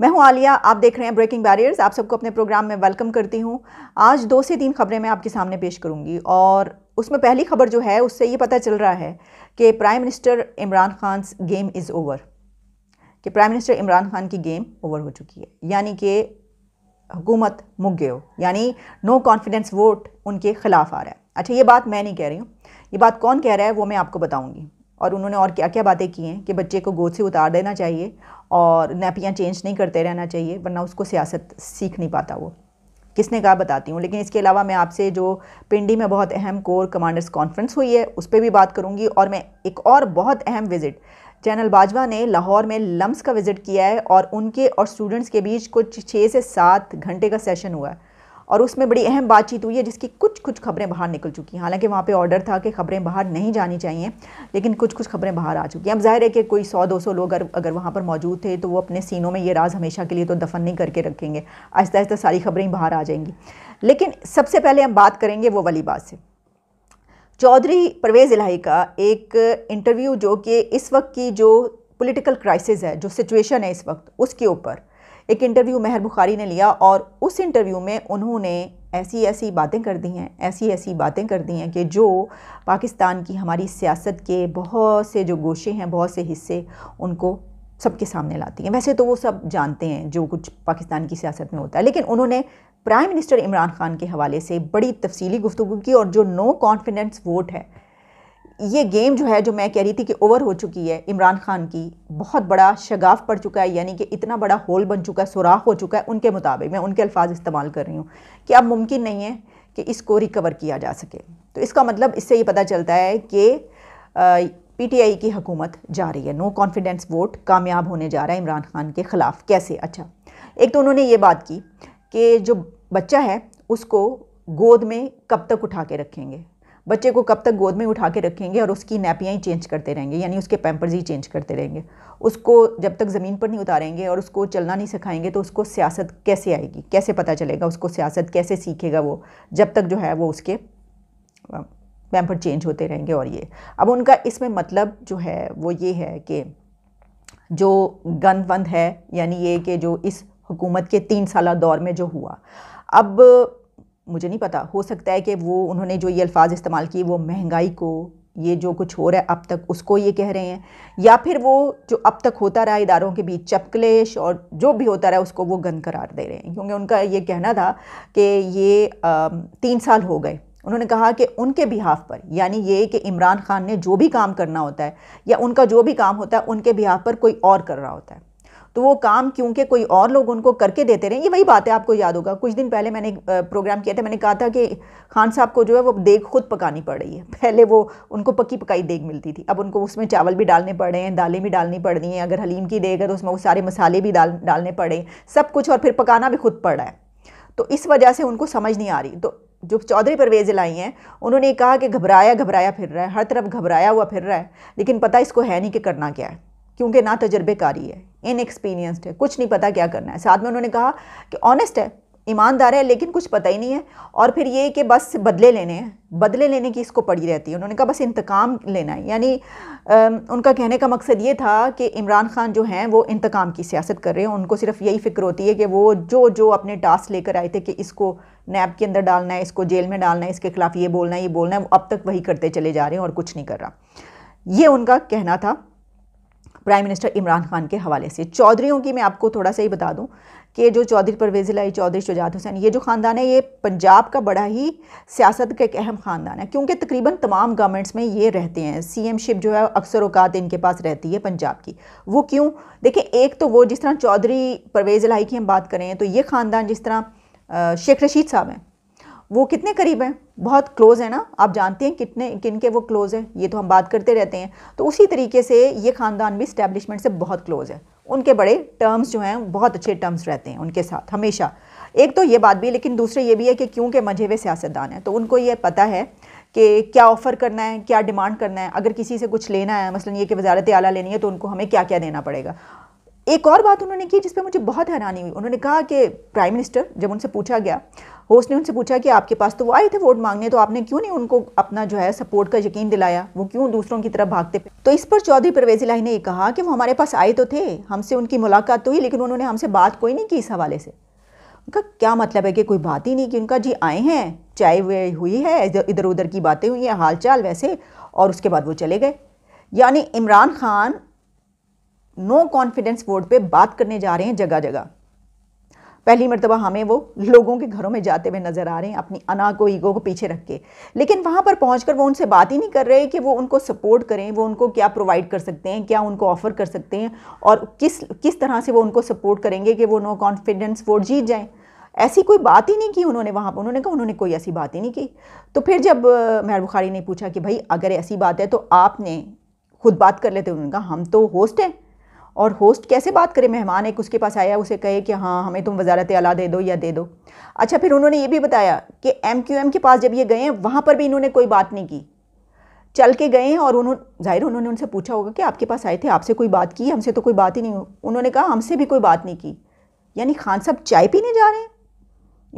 मैं हूं आलिया आप देख रहे हैं ब्रेकिंग बैरियर्स आप सबको अपने प्रोग्राम में वेलकम करती हूं आज दो से तीन खबरें मैं आपके सामने पेश करूंगी और उसमें पहली खबर जो है उससे ये पता चल रहा है कि prime minister Imran Khan game is over कि प्राइम मिनिस्टर इमरान खान की गेम ओवर हो चुकी है यानी कि हुकूमत मुक गए हो यानी नो कॉन्फिडेंस वोट उनके ख़िलाफ़ आ रहा है अच्छा ये बात मैं नहीं कह रही हूँ ये बात कौन कह रहा है वो मैं आपको बताऊँगी और उन्होंने और क्या क्या बातें की हैं कि बच्चे को गोद से उतार देना चाहिए और नैपियाँ चेंज नहीं करते रहना चाहिए वरना उसको सियासत सीख नहीं पाता वो किसने कहा बताती हूँ लेकिन इसके अलावा मैं आपसे जो पिंडी में बहुत अहम कोर कमांडर्स कॉन्फ्रेंस हुई है उस पर भी बात करूँगी और मैं एक और बहुत अहम विज़िट जनरल बाजवा ने लाहौर में लम्स का विज़िट किया है और उनके और स्टूडेंट्स के बीच कुछ छः से सात घंटे का सेशन हुआ है और उसमें बड़ी अहम बातचीत हुई है जिसकी कुछ कुछ खबरें बाहर निकल चुकी हैं हालांकि वहाँ पे ऑर्डर था कि खबरें बाहर नहीं जानी चाहिए लेकिन कुछ कुछ खबरें बाहर आ चुकी हैं अब जाहिर है कि कोई सौ दो सौ लोग अगर अगर वहाँ पर मौजूद थे तो वो अपने सीनों में ये राज हमेशा के लिए तो दफन नहीं करके रखेंगे आहिस्ता आहिस्ता सारी खबरें बाहर आ जाएंगी लेकिन सबसे पहले हम बात करेंगे वो वाली बात से चौधरी परवेज़ इलाही का एक इंटरव्यू जो कि इस वक्त की जो पॉलिटिकल क्राइसिस है जो सिचुएशन है इस वक्त उसके ऊपर एक इंटरव्यू मेहर बुखारी ने लिया और उस इंटरव्यू में उन्होंने ऐसी ऐसी बातें कर दी हैं ऐसी ऐसी बातें कर दी हैं कि जो पाकिस्तान की हमारी सियासत के बहुत से जो गोशे हैं बहुत से हिस्से उनको सबके सामने लाती हैं वैसे तो वो सब जानते हैं जो कुछ पाकिस्तान की सियासत में होता है लेकिन उन्होंने प्राइम मिनिस्टर इमरान खान के हवाले से बड़ी तफसीली गुफ्तु की और जो नो कॉन्फिडेंस वोट है ये गेम जो है जो मैं कह रही थी कि ओवर हो चुकी है इमरान खान की बहुत बड़ा शगाफ पड़ चुका है यानी कि इतना बड़ा होल बन चुका है सुराख हो चुका है उनके मुताबिक मैं उनके अल्फाज इस्तेमाल कर रही हूँ कि अब मुमकिन नहीं है कि इसको रिकवर किया जा सके तो इसका मतलब इससे ये पता चलता है कि पीटीआई की हुकूमत जा रही है नो कॉन्फिडेंस वोट कामयाब होने जा रहा है इमरान खान के ख़िलाफ़ कैसे अच्छा एक तो उन्होंने ये बात की कि जो बच्चा है उसको गोद में कब तक उठा के रखेंगे बच्चे को कब तक गोद में उठा के रखेंगे और उसकी नैपियाँ ही चेंज करते रहेंगे यानी उसके पैम्पर्स ही चेंज करते रहेंगे उसको जब तक ज़मीन पर नहीं उतारेंगे और उसको चलना नहीं सिखाएंगे तो उसको सियासत कैसे आएगी कैसे पता चलेगा उसको सियासत कैसे सीखेगा वो जब तक जो है वो उसके पैम्पर चेंज होते रहेंगे और ये अब उनका इसमें मतलब जो है वो ये है कि जो गंद वंद है यानी ये कि जो इस हुकूमत के तीन साल दौर में जो हुआ अब मुझे नहीं पता हो सकता है कि वो उन्होंने जो ये अल्फाज इस्तेमाल किए वो महंगाई को ये जो कुछ हो रहा है अब तक उसको ये कह रहे हैं या फिर वो जो अब तक होता रहा इदारों के बीच चपकलेश और जो भी होता रहा उसको वो गंद करार दे रहे हैं क्योंकि उनका ये कहना था कि ये आ, तीन साल हो गए उन्होंने कहा कि उनके बिहाफ पर यानी ये कि इमरान खान ने जो भी काम करना होता है या उनका जो भी काम होता है उनके बिहाफ पर कोई और कर रहा होता है तो वो काम क्योंकि कोई और लोग उनको करके देते रहे ये वही बात है आपको याद होगा कुछ दिन पहले मैंने प्रोग्राम किया था मैंने कहा था कि खान साहब को जो है वो देग खुद पकानी पड़ रही है पहले वो उनको पकी पकाई देग मिलती थी अब उनको उसमें चावल भी डालने पड़े हैं दालें भी डालनी पड़ रही हैं अगर हलीम की देग है तो उसमें वो सारे मसाले भी डाल डालने पड़े सब कुछ और फिर पकाना भी खुद पड़ रहा है तो इस वजह से उनको समझ नहीं आ रही तो जो चौधरी परवेज लाई हैं उन्होंने कहा कि घबराया घबराया फिर रहा है हर तरफ घबराया हुआ फिर रहा है लेकिन पता इसको है नहीं कि करना क्या है क्योंकि ना तजर्बेकारी है इनएक्सपीरियंसड है कुछ नहीं पता क्या करना है साथ में उन्होंने कहा कि ऑनेस्ट है ईमानदार है लेकिन कुछ पता ही नहीं है और फिर ये कि बस बदले लेने हैं बदले लेने की इसको पड़ी रहती है उन्होंने कहा बस इंतकाम लेना है यानी उनका कहने का मकसद ये था कि इमरान खान जो हैं वो इंतकाम की सियासत कर रहे हैं उनको सिर्फ यही फिक्र होती है कि वो जो जो अपने टास्क लेकर आए थे कि इसको नैब के अंदर डालना है इसको जेल में डालना है इसके खिलाफ ये बोलना है ये बोलना है वो अब तक वही करते चले जा रहे हैं और कुछ नहीं कर रहा ये उनका कहना था प्राइम मिनिस्टर इमरान खान के हवाले से चौधरीों की मैं आपको थोड़ा सा ही बता दूँ कि जो चौधरी परवेज़ लाई चौधरी शुजात हुसैन ये जो ख़ानदान है ये पंजाब का बड़ा ही सियासत का एक अहम ख़ानदान है क्योंकि तकरीबन तमाम गवर्नमेंट्स में ये रहते हैं सी एम शिप जो है अक्सर अवकात इनके पास रहती है पंजाब की वो क्यों देखिए एक तो वो जिस तरह चौधरी परवेज़ लाई की हम बात करें तो ये ख़ानदान जिस तरह शेख रशीद साहब हैं वो कितने करीब हैं बहुत क्लोज़ है ना आप जानते हैं कितने किन के वो क्लोज़ हैं ये तो हम बात करते रहते हैं तो उसी तरीके से ये ख़ानदान भी इस्टेब्लिशमेंट से बहुत क्लोज़ है उनके बड़े टर्म्स जो हैं बहुत अच्छे टर्म्स रहते हैं उनके साथ हमेशा एक तो ये बात भी लेकिन दूसरे ये भी है कि क्योंकि मजे हुए सियासतदान हैं तो उनको ये पता है कि क्या ऑफ़र करना है क्या डिमांड करना है अगर किसी से कुछ लेना है मसलन ये कि वजारत आला लेनी है तो उनको हमें क्या क्या देना पड़ेगा एक और बात उन्होंने की जिस पर मुझे बहुत हैरानी हुई उन्होंने कहा कि प्राइम मिनिस्टर जब उनसे पूछा गया होस्ट ने उनसे पूछा कि आपके पास तो वो आए थे वोट मांगने तो आपने क्यों नहीं उनको अपना जो है सपोर्ट का यकीन दिलाया वो क्यों दूसरों की तरफ भागते तो इस पर चौधरी परवेज इलाही ने कहा कि वो हमारे पास आए तो थे हमसे उनकी मुलाकात तो हुई लेकिन उन्होंने हमसे बात कोई नहीं की इस हवाले से उनका क्या मतलब है कि कोई बात ही नहीं कि उनका जी आए हैं चाय वे हुई है इधर उधर की बातें हुई हैं हालचाल वैसे और उसके बाद वो चले गए यानी Imran Khan no confidence vote पे बात करने जा रहे हैं जगह जगह पहली मरतबा हमें वो लोगों के घरों में जाते हुए नज़र आ रहे हैं अपनी अना को ईगो को पीछे रख के लेकिन वहाँ पर पहुँच कर वो उनसे बात ही नहीं कर रहे कि वो उनको सपोर्ट करें वो उनको क्या प्रोवाइड कर सकते हैं क्या उनको ऑफ़र कर सकते हैं और किस किस तरह से वो उनको सपोर्ट करेंगे कि वो नो कॉन्फिडेंस वोट जीत जाएँ ऐसी कोई बात ही नहीं की उन्होंने वहाँ पर उन्होंने कहा उन्होंने कोई ऐसी बात ही नहीं की तो फिर जब महर बुखारी ने पूछा कि भाई अगर ऐसी बात है तो आपने खुद बात कर लेते उन्होंने कहा हम तो होस्ट हैं और होस्ट कैसे बात करे मेहमान एक उसके पास आया उसे कहे कि हाँ हमें तुम वजारत आला दे दो या दे दो अच्छा फिर उन्होंने ये भी बताया कि एम क्यू एम के पास जब ये गए हैं वहाँ पर भी इन्होंने कोई बात नहीं की चल के गए हैं और उन्होंने जाहिर उन्होंने उनसे पूछा होगा कि आपके पास आए थे आपसे कोई बात की हमसे तो कोई बात ही नहीं हो उन्होंने कहा हमसे भी कोई बात नहीं की यानी खान साहब चाय पीने जा रहे हैं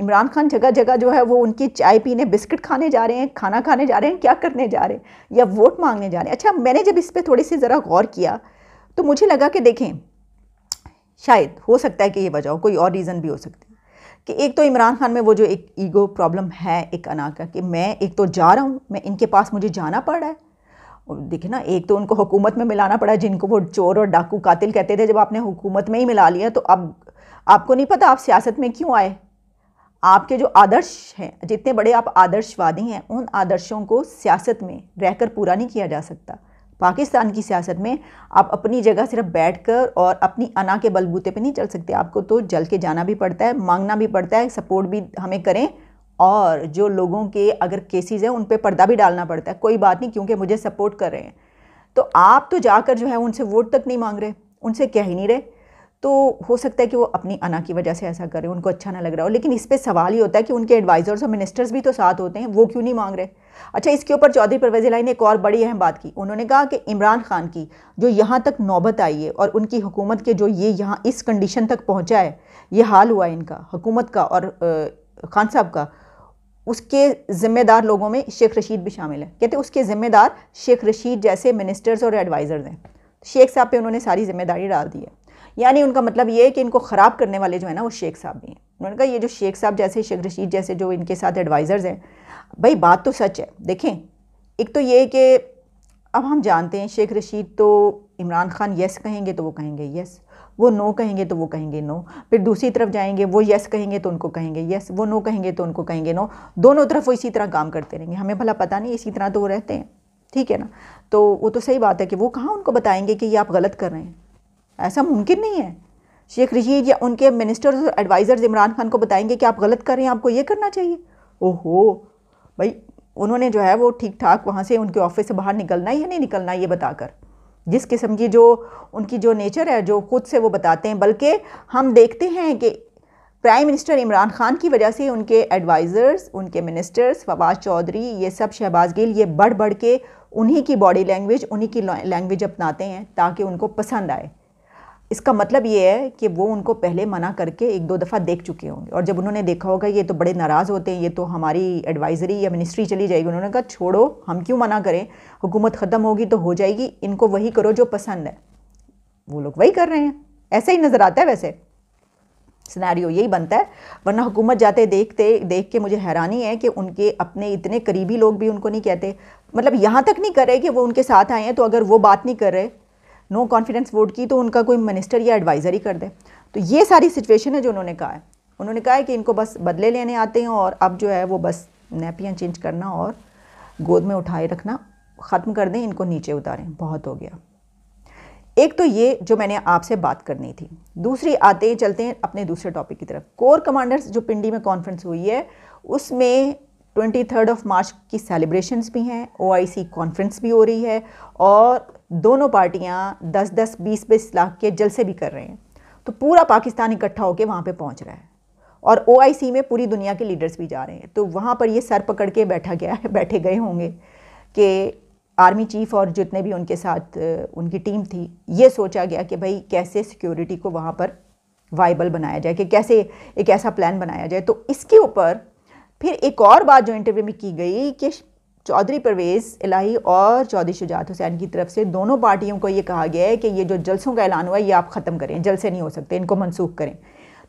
इमरान खान जगह जगह जो है वो उनकी चाय पीने बिस्किट खाने जा रहे हैं खाना खाने जा रहे हैं क्या करने जा रहे हैं या वोट मांगने जा रहे हैं अच्छा मैंने जब इस पर थोड़ी सी ज़रा गौर किया तो मुझे लगा कि देखें शायद हो सकता है कि ये वजह हो कोई और रीज़न भी हो सकती है कि एक तो इमरान खान में वो जो एक ईगो प्रॉब्लम है एक अना का कि मैं एक तो जा रहा हूँ मैं इनके पास मुझे जाना पड़ रहा है और देखे ना एक तो उनको हुकूमत में मिलाना पड़ा जिनको वो चोर और डाकू कातिल कहते थे जब आपने हुकूमत में ही मिला लिया तो अब आपको नहीं पता आप सियासत में क्यों आए आपके जो आदर्श हैं जितने बड़े आप आदर्शवादी हैं उन आदर्शों को सियासत में रहकर पूरा नहीं किया जा सकता पाकिस्तान की सियासत में आप अपनी जगह सिर्फ बैठकर और अपनी अना के बलबूते पे नहीं चल सकते आपको तो जल के जाना भी पड़ता है मांगना भी पड़ता है सपोर्ट भी हमें करें और जो लोगों के अगर केसेस हैं उन पर पर्दा भी डालना पड़ता है कोई बात नहीं क्योंकि मुझे सपोर्ट कर रहे हैं तो आप तो जाकर जो है उनसे वोट तक नहीं मांग रहे उनसे कह ही नहीं रहे तो हो सकता है कि वो अपनी अना की वजह से ऐसा करें उनको अच्छा ना लग रहा हो लेकिन इस पर सवाल ही होता है कि उनके एडवाइज़र्स और मिनिस्टर्स भी तो साथ होते हैं वो क्यों नहीं मांग रहे अच्छा इसके ऊपर चौधरी परवेज लाई ने एक और बड़ी अहम बात की उन्होंने कहा कि इमरान खान की जो यहाँ तक नौबत आई है और उनकी हुकूमत के जो ये यहाँ इस कंडीशन तक पहुँचा है ये हाल हुआ है इनका हुकूमत का और खान साहब का उसके ज़िम्मेदार लोगों में शेख रशीद भी शामिल है कहते उसके ज़िम्मेदार शेख रशीद जैसे मिनिस्टर्स और एडवाइज़र्स हैं तो शेख साहब पे उन्होंने सारी जिम्मेदारी डाल दी है यानी उनका मतलब ये है कि इनको ख़राब करने वाले जो है ना वो शेख साहब भी हैं उन्होंने कहा ये जो शेख साहब जैसे शेख रशीद जैसे जो इनके साथ एडवाइज़र्स हैं भाई बात तो सच है देखें एक तो ये कि अब हम जानते हैं शेख रशीद तो इमरान खान यस कहेंगे तो वो कहेंगे यस वो नो कहेंगे तो वो कहेंगे नो फिर दूसरी तरफ जाएंगे वो यस कहेंगे तो उनको कहेंगे यस वो नो कहेंगे तो उनको कहेंगे नो दोनों तरफ वो इसी तरह काम करते रहेंगे हमें भला पता नहीं इसी तरह तो वो रहते हैं ठीक है ना तो वो तो सही बात है कि वो कहाँ उनको बताएंगे कि ये आप गलत कर रहे हैं ऐसा मुमकिन नहीं है शेख रशीद या उनके मिनिस्टर्स और एडवाइज़र्स इमरान खान को बताएंगे कि आप गलत कर रहे हैं आपको ये करना चाहिए ओहो भाई उन्होंने जो है वो ठीक ठाक वहाँ से उनके ऑफिस से बाहर निकलना या नहीं निकलना ये बताकर जिस किस्म की जो उनकी जो नेचर है जो खुद से वो बताते हैं बल्कि हम देखते हैं कि प्राइम मिनिस्टर इमरान खान की वजह से उनके एडवाइज़र्स उनके मिनिस्टर्स फवाद चौधरी ये सब शहबाज गिल ये बढ़ बढ़ के उन्हीं की बॉडी लैंग्वेज उन्हीं की लैंग्वेज अपनाते हैं ताकि उनको पसंद आए इसका मतलब ये है कि वो उनको पहले मना करके एक दो दफ़ा देख चुके होंगे और जब उन्होंने देखा होगा ये तो बड़े नाराज़ होते हैं ये तो हमारी एडवाइज़री या मिनिस्ट्री चली जाएगी उन्होंने कहा छोड़ो हम क्यों मना करें हुकूमत ख़त्म होगी तो हो जाएगी इनको वही करो जो पसंद है वो लोग वही कर रहे हैं ऐसा ही नज़र आता है वैसे सिनेरियो यही बनता है वरना हुकूमत जाते देखते देख के मुझे हैरानी है कि उनके अपने इतने करीबी लोग भी उनको नहीं कहते मतलब यहाँ तक नहीं कर रहे कि वो उनके साथ आए हैं तो अगर वो बात नहीं कर रहे नो कॉन्फिडेंस वोट की तो उनका कोई मिनिस्टर या एडवाइज़र ही कर दे तो ये सारी सिचुएशन है जो उन्होंने कहा है उन्होंने कहा है कि इनको बस बदले लेने आते हैं और अब जो है वो बस नैपियाँ चेंज करना और गोद में उठाए रखना ख़त्म कर दें इनको नीचे उतारें बहुत हो गया एक तो ये जो मैंने आपसे बात करनी थी दूसरी आते हैं चलते हैं अपने दूसरे टॉपिक की तरफ कोर कमांडर्स जो पिंडी में कॉन्फ्रेंस हुई है उसमें ट्वेंटी थर्ड ऑफ मार्च की सेलिब्रेशंस भी हैं ओ आई सी कॉन्फ्रेंस भी हो रही है और दोनों पार्टियाँ दस दस बीस बीस लाख के जलसे भी कर रहे हैं तो पूरा पाकिस्तान इकट्ठा होकर वहाँ पर पहुँच रहा है और ओ में पूरी दुनिया के लीडर्स भी जा रहे हैं तो वहाँ पर ये सर पकड़ के बैठा गया है बैठे गए होंगे कि आर्मी चीफ़ और जितने भी उनके साथ उनकी टीम थी ये सोचा गया कि भाई कैसे सिक्योरिटी को वहाँ पर वाइबल बनाया जाए कि कैसे एक ऐसा प्लान बनाया जाए तो इसके ऊपर फिर एक और बात जो इंटरव्यू में की गई कि चौधरी परवेज़ इलाही और चौधरी शुजात हुसैन की तरफ से दोनों पार्टियों को ये कहा गया है कि ये जो जलसों का ऐलान हुआ है ये आप ख़त्म करें जलसे नहीं हो सकते इनको मनसूख करें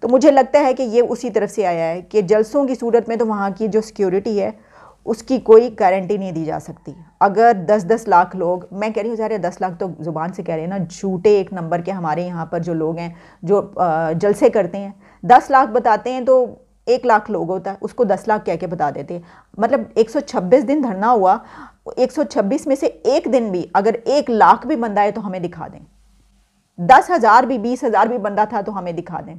तो मुझे लगता है कि ये उसी तरफ से आया है कि जलसों की सूरत में तो वहाँ की जो सिक्योरिटी है उसकी कोई गारंटी नहीं दी जा सकती अगर दस दस लाख लोग मैं कह रही हूँ सारे दस लाख तो ज़ुबान से कह रहे हैं ना झूठे एक नंबर के हमारे यहाँ पर जो लोग हैं जो जलसे करते हैं दस लाख बताते हैं तो एक लाख लोग होता है उसको दस लाख कह के बता देते हैं मतलब 126 दिन धरना हुआ 126 में से एक दिन भी अगर एक लाख भी बंदा है तो हमें दिखा दें दस हज़ार भी बीस हज़ार भी बंदा था तो हमें दिखा दें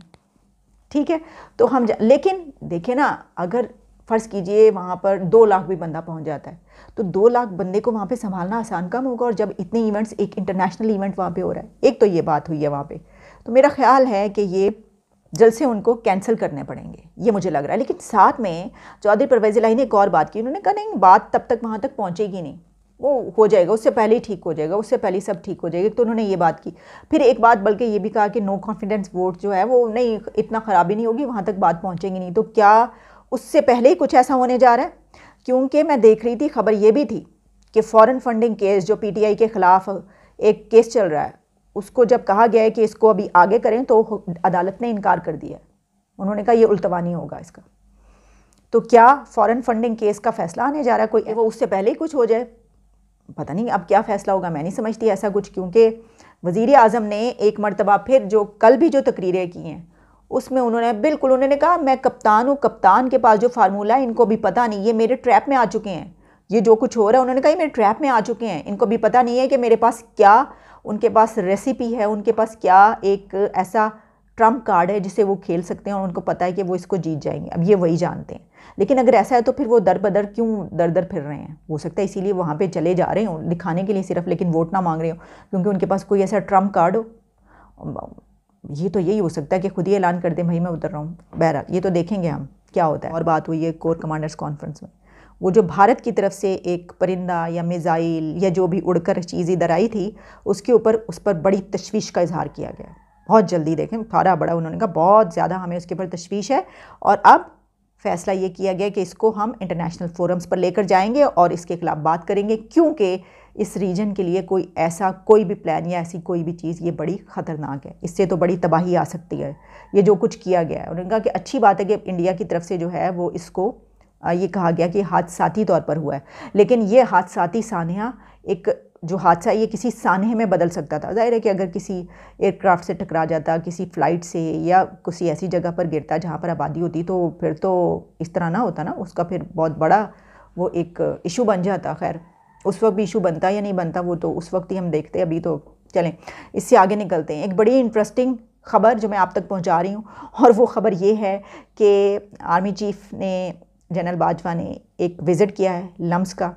ठीक है तो हम लेकिन देखिए ना अगर फ़र्ज़ कीजिए वहाँ पर दो लाख भी बंदा पहुँच जाता है तो दो लाख बंदे को वहाँ पे संभालना आसान कम होगा और जब इतने इवेंट्स एक इंटरनेशनल इवेंट वहाँ पे हो रहा है एक तो ये बात हुई है वहाँ पे तो मेरा ख्याल है कि ये जल्द से उनको कैंसिल करने पड़ेंगे ये मुझे लग रहा है लेकिन साथ में चौधरी परवेज़ लाही ने एक और बात की उन्होंने कहा नहीं बात तब तक वहाँ तक पहुँचेगी नहीं वो हो जाएगा उससे पहले ही ठीक हो जाएगा उससे पहले सब ठीक हो जाएगा तो उन्होंने ये बात की फिर एक बात बल्कि ये भी कहा कि नो कॉन्फिडेंस वोट जो है वो नहीं इतना ख़राबी नहीं होगी वहाँ तक बात पहुँचेगी नहीं तो क्या उससे पहले ही कुछ ऐसा होने जा रहा है क्योंकि मैं देख रही थी खबर ये भी थी कि फ़ॉरन फंडिंग केस जो पीटीआई के ख़िलाफ़ एक केस चल रहा है उसको जब कहा गया है कि इसको अभी आगे करें तो अदालत ने इनकार कर दिया उन्होंने कहा ये नहीं होगा इसका तो क्या फॉरेन फंडिंग केस का फैसला आने जा रहा है कोई वो उससे पहले ही कुछ हो जाए पता नहीं अब क्या फ़ैसला होगा मैं नहीं समझती ऐसा कुछ क्योंकि वजीर अजम ने एक मरतबा फिर जो कल भी जो तकरीरें की हैं उसमें उन्होंने बिल्कुल उन्होंने कहा मैं कप्तान हूँ कप्तान के पास जो फार्मूला है इनको भी पता नहीं ये मेरे ट्रैप में आ चुके हैं ये जो कुछ हो रहा है उन्होंने कहा ये मेरे ट्रैप में आ चुके हैं इनको भी पता नहीं है कि मेरे पास क्या उनके पास रेसिपी है उनके पास क्या एक ऐसा ट्रम्प कार्ड है जिसे वो खेल सकते हैं और उनको पता है कि वो इसको जीत जाएंगे अब ये वही जानते हैं लेकिन अगर ऐसा है तो फिर वो दर बदर क्यों दर दर फिर रहे हैं हो सकता है इसीलिए वहाँ पे चले जा रहे हों दिखाने के लिए सिर्फ लेकिन वोट ना मांग रहे हो क्योंकि उनके पास कोई ऐसा ट्रम्प कार्ड हो ये तो यही हो सकता है कि खुद ही ऐलान कर दें भाई मैं उतर रहा हूँ बहरहाल ये तो देखेंगे हम क्या होता है और बात हुई है कोर कमांडर्स कॉन्फ्रेंस में वो जो भारत की तरफ से एक परिंदा या मिज़ाइल या जो भी उड़कर चीज़ इधर आई थी उसके ऊपर उस पर बड़ी तशवीश का इजहार किया गया बहुत जल्दी देखें थारा बड़ा उन्होंने कहा बहुत ज़्यादा हमें उसके ऊपर तशवीश है और अब फैसला ये किया गया कि इसको हम इंटरनेशनल फोरम्स पर लेकर जाएंगे और इसके ख़िलाफ़ बात करेंगे क्योंकि इस रीजन के लिए कोई ऐसा कोई भी प्लान या ऐसी कोई भी चीज़ ये बड़ी ख़तरनाक है इससे तो बड़ी तबाही आ सकती है ये जो कुछ किया गया है उन्होंने कहा कि अच्छी बात है कि इंडिया की तरफ से जो है वो इसको ये कहा गया कि हादसाती तौर पर हुआ है लेकिन ये हादसाती सानहा एक जो हादसा ये किसी सानहे में बदल सकता था जाहिर है कि अगर किसी एयरक्राफ्ट से टकरा जाता किसी फ़्लाइट से या किसी ऐसी जगह पर गिरता जहाँ पर आबादी होती तो फिर तो इस तरह ना होता ना उसका फिर बहुत बड़ा वो एक इशू बन जाता खैर उस वक्त भी इशू बनता या नहीं बनता वो तो उस वक्त ही हम देखते अभी तो चलें इससे आगे निकलते हैं एक बड़ी इंटरेस्टिंग ख़बर जो मैं आप तक पहुंचा रही हूं और वो ख़बर ये है कि आर्मी चीफ़ ने जनरल बाजवा ने एक विज़िट किया है लम्स का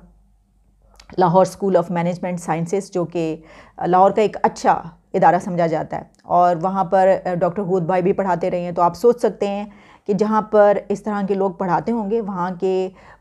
Lahore school of management sciences जो कि लाहौर का एक अच्छा इदारा समझा जाता है और वहाँ पर डॉक्टर भाई भी पढ़ाते रहे हैं तो आप सोच सकते हैं कि जहाँ पर इस तरह के लोग पढ़ाते होंगे वहाँ के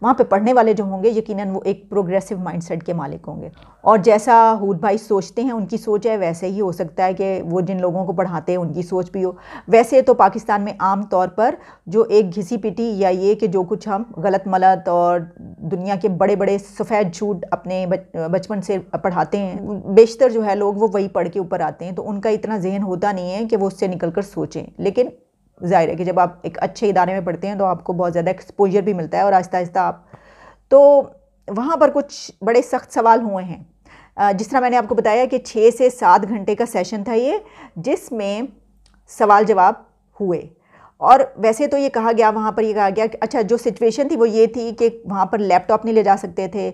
वहाँ पे पढ़ने वाले जो होंगे यकीन वो एक प्रोग्रेसिव माइंडसेट के मालिक होंगे और जैसा हूद भाई सोचते हैं उनकी सोच है वैसे ही हो सकता है कि वो जिन लोगों को पढ़ाते हैं उनकी सोच भी हो वैसे तो पाकिस्तान में आम तौर पर जो एक घिसी पिटी या ये कि जो कुछ हम गलत मलत और दुनिया के बड़े बड़े सफ़ेद झूठ अपने बचपन से पढ़ाते हैं बेशतर जो है लोग वो वही पढ़ के ऊपर आते हैं तो उनका इतना जहन होता नहीं है कि वो उससे निकल कर सोचें लेकिन जाहिर है कि जब आप एक अच्छे इदारे में पढ़ते हैं तो आपको बहुत ज़्यादा एक्सपोजर भी मिलता है और आहिस्ता आहिस्ता आप तो वहाँ पर कुछ बड़े सख्त सवाल हुए हैं जिस तरह मैंने आपको बताया कि छः से सात घंटे का सेशन था ये जिसमें सवाल जवाब हुए और वैसे तो ये कहा गया वहाँ पर ये कहा गया कि अच्छा जो सिचुएशन थी वो ये थी कि वहाँ पर लैपटॉप नहीं ले जा सकते थे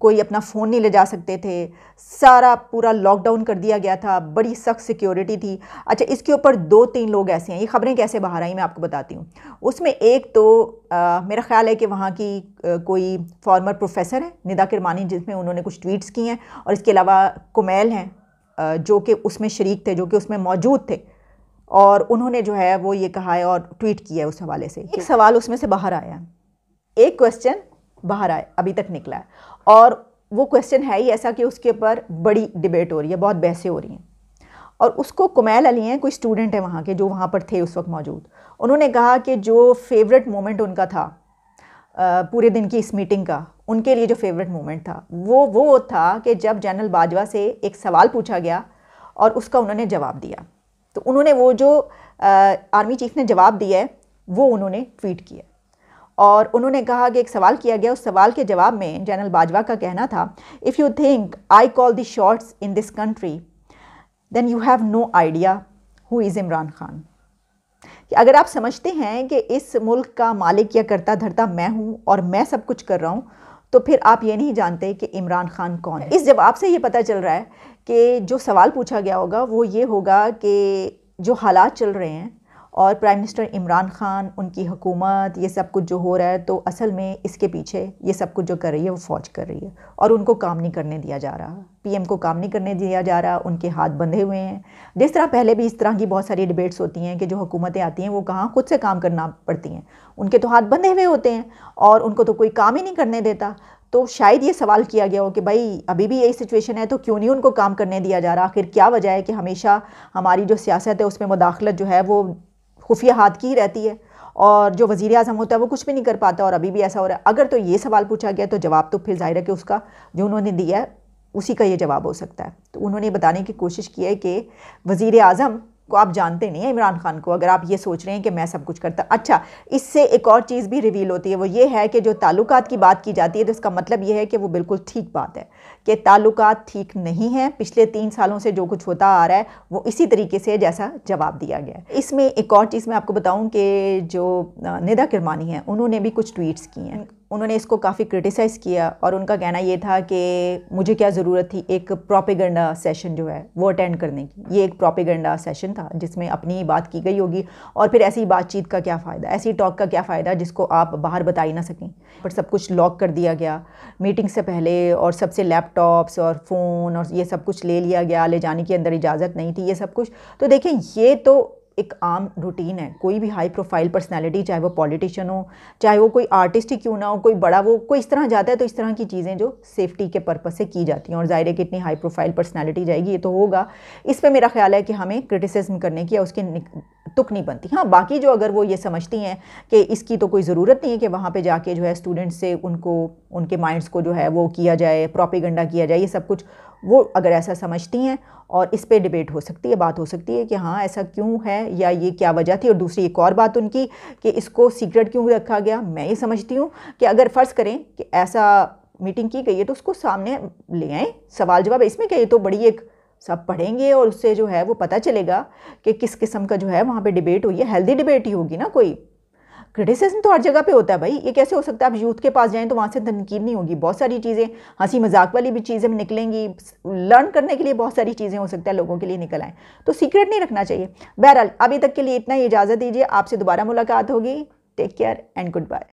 कोई अपना फ़ोन नहीं ले जा सकते थे सारा पूरा लॉकडाउन कर दिया गया था बड़ी सख्त सिक्योरिटी थी अच्छा इसके ऊपर दो तीन लोग ऐसे हैं ये खबरें कैसे बाहर आई मैं आपको बताती हूँ उसमें एक तो आ, मेरा ख्याल है कि वहाँ की आ, कोई फॉर्मर प्रोफेसर है निदा किरमानी जिसमें उन्होंने कुछ ट्वीट्स किए हैं और इसके अलावा कुमैल हैं जो कि उसमें शरीक थे जो कि उसमें मौजूद थे और उन्होंने जो है वो ये कहा है और ट्वीट किया है उस हवाले से एक सवाल उसमें से बाहर आया एक क्वेश्चन बाहर आए अभी तक निकला है और वो क्वेश्चन है ही ऐसा कि उसके ऊपर बड़ी डिबेट हो रही है बहुत बहसें हो रही हैं और उसको कुमैल अली हैं कोई स्टूडेंट है वहाँ के जो वहाँ पर थे उस वक्त मौजूद उन्होंने कहा कि जो फेवरेट मोमेंट उनका था पूरे दिन की इस मीटिंग का उनके लिए जो फेवरेट मोमेंट था वो वो था कि जब जनरल बाजवा से एक सवाल पूछा गया और उसका उन्होंने जवाब दिया तो उन्होंने वो जो आ, आर्मी चीफ ने जवाब दिया है वो उन्होंने ट्वीट किया और उन्होंने कहा कि एक सवाल किया गया उस सवाल के जवाब में जनरल बाजवा का कहना था if you think I call the shots in this country then you have no idea who is Imran Khan कि अगर आप समझते हैं कि इस मुल्क का मालिक या करता धरता मैं हूँ और मैं सब कुछ कर रहा हूँ तो फिर आप ये नहीं जानते कि इमरान खान कौन है इस जवाब से ये पता चल रहा है कि जो सवाल पूछा गया होगा वो ये होगा कि जो हालात चल रहे हैं और प्राइम मिनिस्टर इमरान खान उनकी हुकूमत ये सब कुछ जो हो रहा है तो असल में इसके पीछे ये सब कुछ जो कर रही है वो फ़ौज कर रही है और उनको काम नहीं करने दिया जा रहा पीएम को काम नहीं करने दिया जा रहा उनके हाथ बंधे हुए हैं जिस तरह पहले भी इस तरह की बहुत सारी डिबेट्स होती हैं कि जो हुकूमतें आती हैं वो कहाँ खुद से काम करना पड़ती हैं उनके तो हाथ बंधे हुए होते हैं और उनको तो कोई काम ही नहीं करने देता तो शायद ये सवाल किया गया हो कि भाई अभी भी यही सिचुएशन है तो क्यों नहीं उनको काम करने दिया जा रहा आखिर क्या वजह है कि हमेशा हमारी जो सियासत है उसमें मुदाखलत जो है वो खुफिया हाथ की ही रहती है और जो वज़ी अजम होता है वो कुछ भी नहीं कर पाता और अभी भी ऐसा हो रहा है अगर तो ये सवाल पूछा गया तो जवाब तो फिर ज़ाहिर है कि उसका जो उन्होंने दिया है उसी का ये जवाब हो सकता है तो उन्होंने बताने की कोशिश की है कि वज़ी अजम को आप जानते नहीं हैं इमरान खान को अगर आप ये सोच रहे हैं कि मैं सब कुछ करता अच्छा इससे एक और चीज़ भी रिवील होती है वो ये है कि जो ताल्लुक की बात की जाती है तो इसका मतलब ये है कि वो बिल्कुल ठीक बात है कि ताल्लुक ठीक नहीं हैं पिछले तीन सालों से जो कुछ होता आ रहा है वो इसी तरीके से जैसा जवाब दिया गया है इसमें एक और चीज़ मैं आपको बताऊँ कि जो निदा किरमानी है उन्होंने भी कुछ ट्वीट्स किए हैं उन्होंने इसको काफ़ी क्रिटिसाइज़ किया और उनका कहना ये था कि मुझे क्या ज़रूरत थी एक प्रॉपिगंडा सेशन जो है वो अटेंड करने की ये एक प्रोपेगेंडा सेशन था जिसमें अपनी ही बात की गई होगी और फिर ऐसी बातचीत का क्या फ़ायदा ऐसी टॉक का क्या फ़ायदा जिसको आप बाहर बता ही ना सकें पर सब कुछ लॉक कर दिया गया मीटिंग से पहले और सबसे लैपटॉप्स और फ़ोन और ये सब कुछ ले लिया गया ले जाने की अंदर इजाज़त नहीं थी ये सब कुछ तो देखें ये तो एक आम रूटीन है कोई भी हाई प्रोफाइल पर्सनालिटी चाहे वो पॉलिटिशियन हो चाहे वो कोई आर्टिस्ट ही क्यों ना हो कोई बड़ा वो कोई इस तरह जाता है तो इस तरह की चीज़ें जो सेफ्टी के पर्पज़ से की जाती हैं और ज़ाहिर है कि इतनी हाई प्रोफाइल पर्सनालिटी जाएगी ये तो होगा इस पर मेरा ख्याल है कि हमें क्रिटिसिज्म करने की या उसकी तुक नहीं बनती हाँ बाकी जो अगर वो ये समझती हैं कि इसकी तो कोई ज़रूरत नहीं है कि वहाँ पर जाके जो है स्टूडेंट्स से उनको उनके माइंड्स को जो है वो किया जाए प्रॉपीगंडा किया जाए ये सब कुछ वो अगर ऐसा समझती हैं और इस पे डिबेट हो सकती है बात हो सकती है कि हाँ ऐसा क्यों है या ये क्या वजह थी और दूसरी एक और बात उनकी कि इसको सीक्रेट क्यों रखा गया मैं ये समझती हूँ कि अगर फ़र्ज़ करें कि ऐसा मीटिंग की गई है तो उसको सामने ले आए सवाल जवाब इसमें क्या ये तो बड़ी एक सब पढ़ेंगे और उससे जो है वो पता चलेगा कि किस किस्म का जो है वहाँ पे डिबेट हुई है हेल्दी डिबेट ही होगी ना कोई क्रिटिसिज्म तो हर जगह पे होता है भाई ये कैसे हो सकता है आप यूथ के पास जाएँ तो वहाँ से तनकीद नहीं होगी बहुत सारी चीज़ें हंसी मजाक वाली भी चीज़ें निकलेंगी लर्न करने के लिए बहुत सारी चीज़ें हो सकता है लोगों के लिए निकल आएँ तो सीक्रेट नहीं रखना चाहिए बहरहाल अभी तक के लिए इतना ही इजाज़त दीजिए आपसे दोबारा मुलाकात होगी take care and good bye